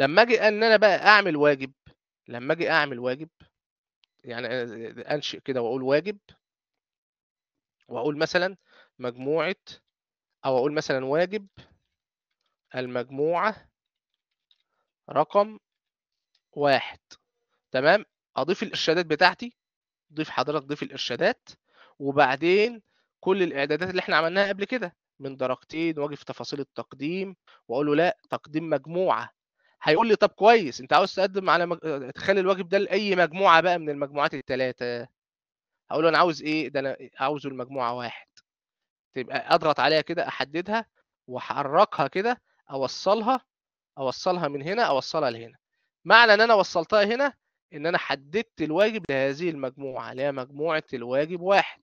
لما اجي ان انا بقى اعمل واجب لما اجي اعمل واجب يعني انشئ كده واقول واجب واقول مثلا مجموعه او اقول مثلا واجب المجموعه رقم واحد تمام اضيف الارشادات بتاعتي ضيف حضرتك ضيف الارشادات وبعدين كل الاعدادات اللي احنا عملناها قبل كده من درجتين واجي في تفاصيل التقديم واقول له لا تقديم مجموعه هيقول لي طب كويس انت عاوز تقدم على مج... تخلي الواجب ده لاي مجموعه بقى من المجموعات الثلاثه هقول له انا عاوز ايه ده انا عاوزه المجموعه واحد تبقى اضغط عليها كده احددها واحركها كده اوصلها اوصلها من هنا اوصلها لهنا معنى ان انا وصلتها هنا ان انا حددت الواجب لهذه المجموعه اللي هي مجموعه الواجب واحد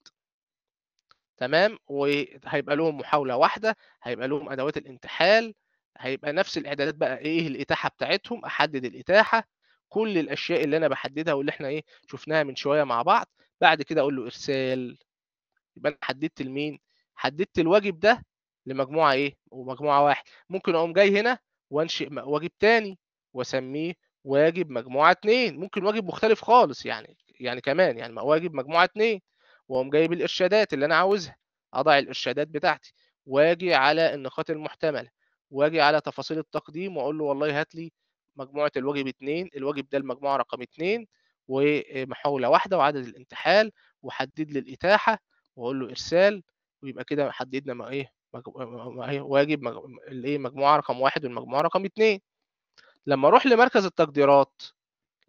تمام وهيبقى لهم محاوله واحده هيبقى لهم ادوات الانتحال هيبقى نفس الاعدادات بقى ايه الاتاحه بتاعتهم احدد الاتاحه كل الاشياء اللي انا بحددها واللي احنا ايه شفناها من شويه مع بعض بعد كده اقول له ارسال يبقى انا حددت لمين حددت الواجب ده لمجموعه ايه ومجموعه واحد ممكن اقوم جاي هنا وانشئ واجب تاني واسميه واجب مجموعه اتنين ممكن واجب مختلف خالص يعني يعني كمان يعني واجب مجموعه اتنين واقوم جايب الارشادات اللي انا عاوزها اضع الارشادات بتاعتي واجي على النقاط المحتمله واجي على تفاصيل التقديم واقول له والله هات لي مجموعه الواجب 2 الواجب ده المجموعه رقم 2 ومحاوله واحده وعدد الانتحال وحدد لي الاتاحه واقول له ارسال ويبقى كده حددنا ما ايه, إيه واجب الايه مجموعه رقم واحد والمجموعه رقم اتنين لما اروح لمركز التقديرات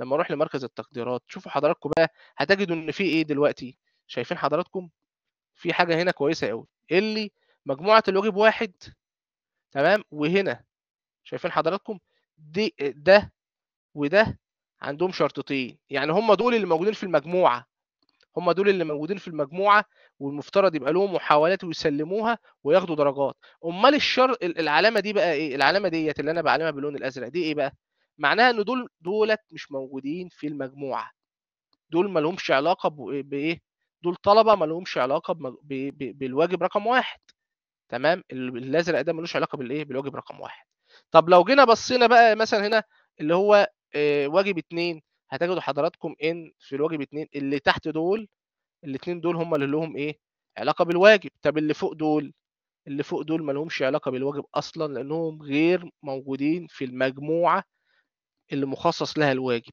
لما اروح لمركز التقديرات شوفوا حضراتكم بقى هتجدوا ان في ايه دلوقتي شايفين حضراتكم في حاجه هنا كويسه قوي اللي مجموعه الواجب واحد تمام وهنا شايفين حضراتكم دي ده وده عندهم شرطتين يعني هم دول اللي موجودين في المجموعه هم دول اللي موجودين في المجموعه والمفترض يبقى لهم محاولات ويسلموها وياخدوا درجات امال الشر العلامه دي بقى ايه العلامه ديت اللي انا بعلمها باللون الازرق دي ايه بقى معناها ان دول دولت مش موجودين في المجموعه دول ما لهمش علاقه بايه دول طلبه ما لهمش علاقه بالواجب رقم واحد تمام الازرق ده ملوش علاقه بالايه بالواجب رقم واحد طب لو جينا بصينا بقى مثلا هنا اللي هو آه، واجب اتنين هتجدوا حضراتكم ان في الواجب اتنين اللي تحت دول الاتنين دول هم اللي لهم ايه علاقه بالواجب طب اللي فوق دول اللي فوق دول ما لهمش علاقه بالواجب اصلا لانهم غير موجودين في المجموعه اللي مخصص لها الواجب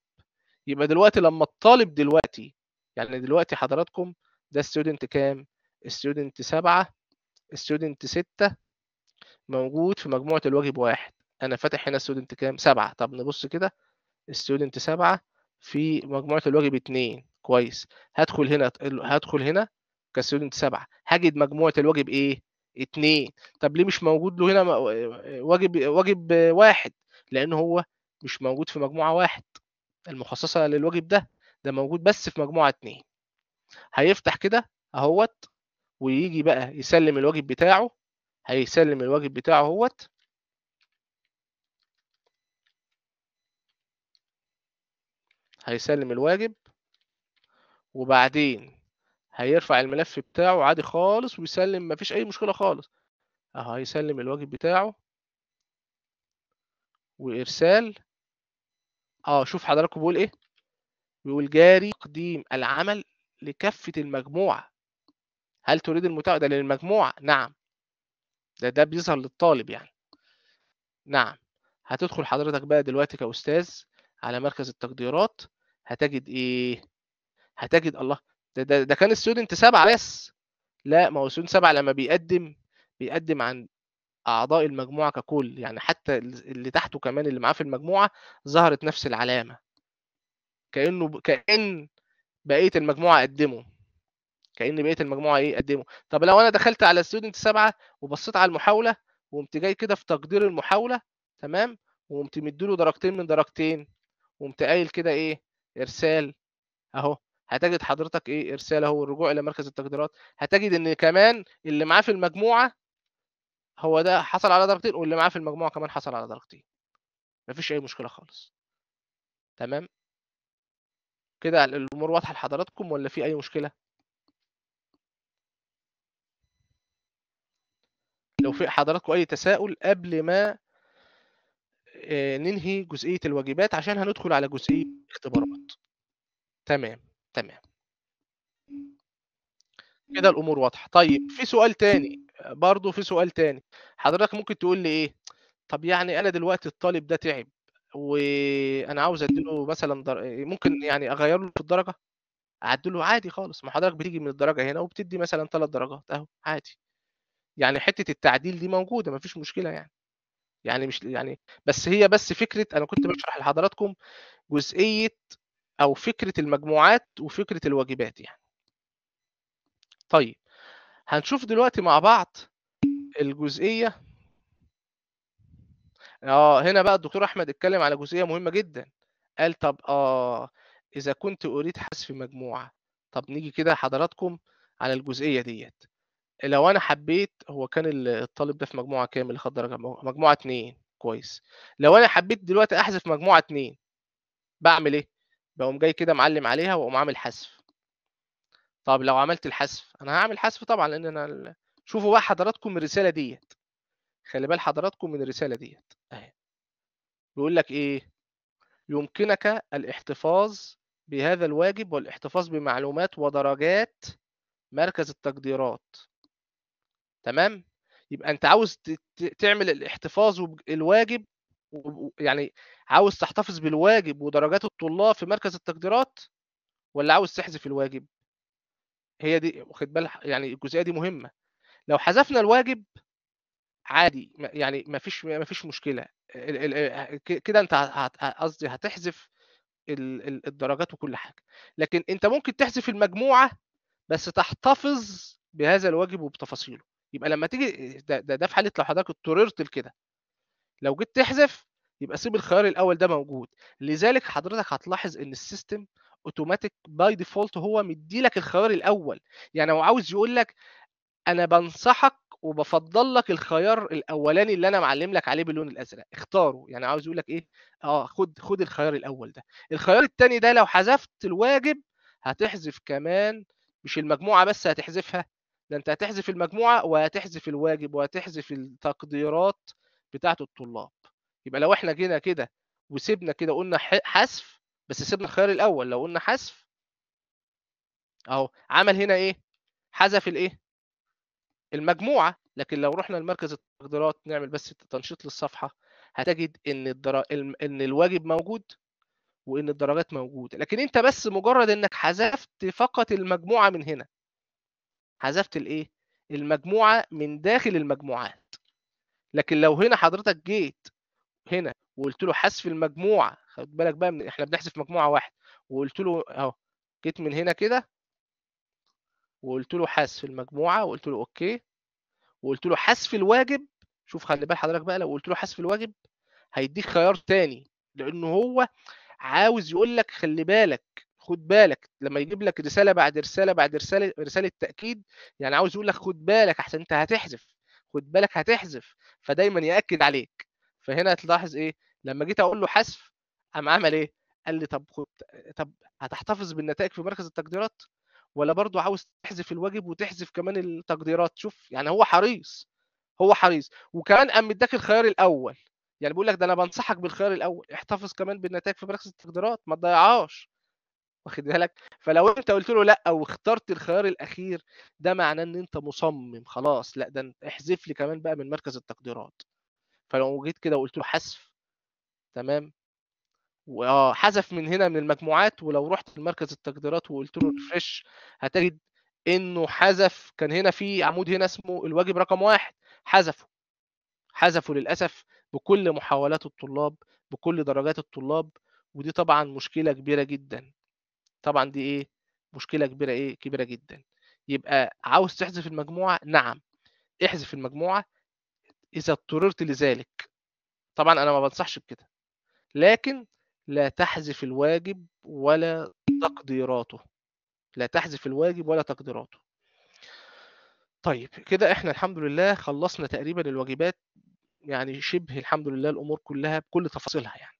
يبقى دلوقتي لما الطالب دلوقتي يعني دلوقتي حضراتكم ده ستودنت كام ستودنت سبعة student 6 موجود في مجموعة الواجب واحد أنا فاتح هنا student كام؟ سبعة طب نبص كده student سبعة في مجموعة الواجب اتنين كويس هدخل هنا هدخل هنا كستودنت سبعة هجد مجموعة الواجب ايه؟ اتنين طب ليه مش موجود له هنا واجب واجب واحد؟ لأن هو مش موجود في مجموعة واحد المخصصة للواجب ده ده موجود بس في مجموعة اتنين هيفتح كده اهوت ويجي بقى يسلم الواجب بتاعه هيسلم الواجب بتاعه هوت هيسلم الواجب وبعدين هيرفع الملف بتاعه عادي خالص ويسلم مفيش اي مشكله خالص اهو هيسلم الواجب بتاعه وارسال اه شوف حضراتكم بيقول ايه بيقول جاري تقديم العمل لكافه المجموعه هل تريد المتابعة ده للمجموع؟ نعم ده ده بيظهر للطالب يعني نعم هتدخل حضرتك بقى دلوقتي كأستاذ على مركز التقديرات هتجد إيه؟ هتجد الله ده ده, ده كان ستودنت سبعة بس لا ما هو ستودنت سبعة لما بيقدم بيقدم عن أعضاء المجموعة ككل يعني حتى اللي تحته كمان اللي معاه في المجموعة ظهرت نفس العلامة كأنه كأن بقية المجموعة قدموا كأن بقية المجموعة إيه قدموا طب لو أنا دخلت على ستودنت سبعة وبصيت على المحاولة وقمت جاي كده في تقدير المحاولة تمام وقمت مديله درجتين من درجتين وقمت قايل كده إيه إرسال أهو هتجد حضرتك إيه إرسال أهو الرجوع إلى مركز التقديرات هتجد إن كمان اللي معاه في المجموعة هو ده حصل على درجتين واللي معاه في المجموعة كمان حصل على درجتين مفيش أي مشكلة خالص تمام كده الامور واضحه لحضراتكم ولا في اي مشكله لو في حضراتكم اي تساؤل قبل ما آه، ننهي جزئيه الواجبات عشان هندخل على جزئيه اختبارات تمام تمام كده الامور واضحه طيب في سؤال تاني برضه في سؤال تاني حضرتك ممكن تقول لي ايه طب يعني انا دلوقتي الطالب ده تعب وانا عاوز اديله مثلا در... ممكن يعني اغير له في الدرجه اعدله عادي خالص ما حضرتك بتيجي من الدرجه هنا وبتدي مثلا ثلاث درجات اهو عادي يعني حته التعديل دي موجوده مفيش مشكله يعني يعني مش يعني بس هي بس فكره انا كنت إمم. بشرح لحضراتكم جزئيه او فكره المجموعات وفكره الواجبات يعني طيب هنشوف دلوقتي مع بعض الجزئيه اه هنا بقى الدكتور احمد اتكلم على جزئيه مهمه جدا قال طب اه اذا كنت اريد حذف مجموعه طب نيجي كده حضراتكم على الجزئيه ديت لو انا حبيت هو كان الطالب ده في مجموعه كام اللي خد درجه مجموعه 2 كويس لو انا حبيت دلوقتي احذف مجموعه 2 بعمل ايه بقوم جاي كده معلم عليها واقوم عامل حذف طب لو عملت الحذف انا هعمل حذف طبعا لان انا شوفوا بقى حضراتكم من الرساله ديت خلي بال حضراتكم من الرساله ديت اهي بيقول لك ايه يمكنك الاحتفاظ بهذا الواجب والاحتفاظ بمعلومات ودرجات مركز التقديرات تمام يبقى انت عاوز تعمل الاحتفاظ بالواجب يعني عاوز تحتفظ بالواجب ودرجات الطلاب في مركز التقديرات ولا عاوز تحذف الواجب هي دي واخد بالك يعني الجزئيه دي مهمه لو حذفنا الواجب عادي يعني ما فيش ما فيش مشكله كده انت قصدي هتحذف الدرجات وكل حاجه لكن انت ممكن تحذف المجموعه بس تحتفظ بهذا الواجب وبتفاصيله يبقى لما تيجي ده, ده, ده في حاله لو حضرتك اضطررت لكده لو جيت تحذف يبقى سيب الخيار الاول ده موجود لذلك حضرتك هتلاحظ ان السيستم اوتوماتيك باي ديفولت هو مدي لك الخيار الاول يعني هو عاوز يقول لك انا بنصحك وبفضل لك الخيار الاولاني اللي انا معلم لك عليه باللون الازرق اختاره يعني عاوز يقول لك ايه اه خد خد الخيار الاول ده الخيار الثاني ده لو حذفت الواجب هتحذف كمان مش المجموعه بس هتحذفها ده انت هتحذف المجموعه وهتحذف الواجب وهتحذف التقديرات بتاعه الطلاب يبقى لو احنا جينا كده وسيبنا كده قلنا حذف بس سيبنا الخيار الاول لو قلنا حذف اهو عمل هنا ايه حذف الايه المجموعه لكن لو رحنا لمركز التقديرات نعمل بس تنشيط للصفحه هتجد ان الدرا... ان الواجب موجود وان الدرجات موجوده لكن انت بس مجرد انك حذفت فقط المجموعه من هنا حذفت الايه المجموعه من داخل المجموعات لكن لو هنا حضرتك جيت هنا وقلت له حذف المجموعه خد بالك بقى من احنا بنحذف مجموعه واحد وقلت له اهو جيت من هنا كده وقلت له حذف المجموعه وقلت له اوكي وقلت له حذف الواجب شوف خلي بال حضرتك بقى لو قلت له حذف الواجب هيديك خيار تاني لان هو عاوز يقول لك خلي بالك خد بالك لما يجيب لك رساله بعد رساله بعد رساله رساله تاكيد يعني عاوز يقول لك خد بالك احسن انت هتحذف خد بالك هتحذف فدايما ياكد عليك فهنا تلاحظ ايه لما جيت اقول له حذف قام عمل ايه قال لي طب خد طب هتحتفظ بالنتائج في مركز التقديرات ولا برضو عاوز تحذف الواجب وتحذف كمان التقديرات شوف يعني هو حريص هو حريص وكمان قام مداك الخيار الاول يعني بيقول لك ده انا بنصحك بالخيار الاول احتفظ كمان بالنتائج في مركز التقديرات ما تضيعهاش واخد بالك فلو انت قلت له لا او اخترت الخيار الاخير ده معناه ان انت مصمم خلاص لا ده احذف لي كمان بقى من مركز التقديرات فلو جيت كده وقلت له حذف تمام واه حذف من هنا من المجموعات ولو رحت لمركز التقديرات وقلت له ريفرش هتجد انه حذف كان هنا في عمود هنا اسمه الواجب رقم واحد حذفه حذفه للاسف بكل محاولات الطلاب بكل درجات الطلاب ودي طبعا مشكله كبيره جدا طبعا دي ايه مشكله كبيره ايه كبيره جدا يبقى عاوز تحذف المجموعه نعم احذف المجموعه اذا اضطررت لذلك طبعا انا ما بنصحش بكده لكن لا تحذف الواجب ولا تقديراته لا تحذف الواجب ولا تقديراته طيب كده احنا الحمد لله خلصنا تقريبا الواجبات يعني شبه الحمد لله الامور كلها بكل تفاصيلها يعني